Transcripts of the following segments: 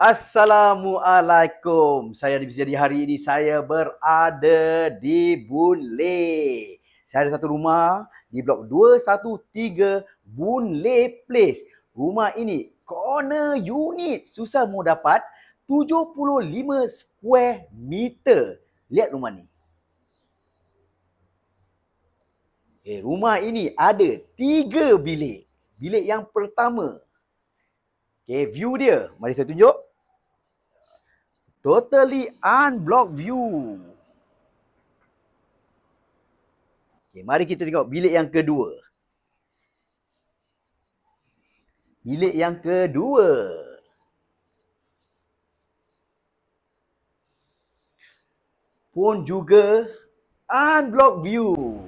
Assalamualaikum. Saya di jadi hari ini saya berada di Bunle. Saya ada satu rumah di blok 213 Bunle Place. Rumah ini corner unit susah mau dapat 75 square meter. Lihat rumah ni. Eh, rumah ini ada tiga bilik. Bilik yang pertama. Okay, view dia. Mari saya tunjuk totally unblocked view. Okay, mari kita tengok bilik yang kedua. Bilik yang kedua. Pun juga unblocked view.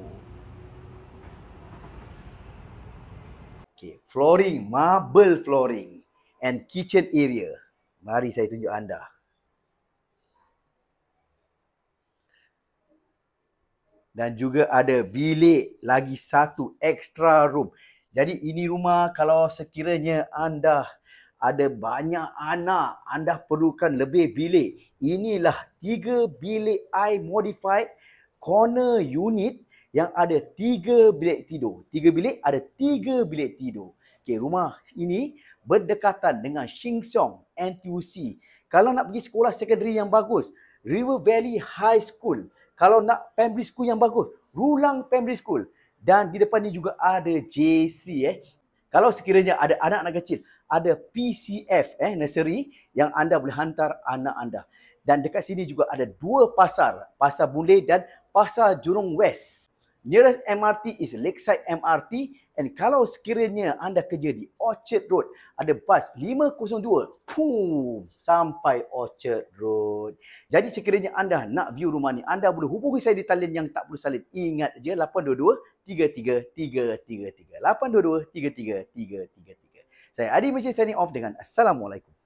Okay, flooring, marble flooring and kitchen area. Mari saya tunjuk anda. dan juga ada bilik lagi satu extra room. Jadi ini rumah kalau sekiranya anda ada banyak anak, anda perlukan lebih bilik. Inilah tiga bilik I modified corner unit yang ada tiga bilik tidur. Tiga bilik ada tiga bilik tidur. Okay, rumah ini berdekatan dengan Sheng Siong NTUC. Kalau nak pergi sekolah secondary yang bagus, River Valley High School kalau nak primary school yang bagus, Rulang Primary School. Dan di depan ni juga ada JC eh. Kalau sekiranya ada anak-anak kecil, ada PCF eh, nursery yang anda boleh hantar anak anda. Dan dekat sini juga ada dua pasar, Pasar Bule dan Pasar Jurong West. Nearest MRT is Lakeside MRT and kalau sekiranya anda kerja di Orchard Road, ada bus 502 Pum Sampai Orchard Road. Jadi sekiranya anda nak view rumah ni, anda boleh hubungi saya di talian yang tak perlu salin. Ingat je 822-33333. 822-33333. Saya Adi Mesin Off dengan Assalamualaikum.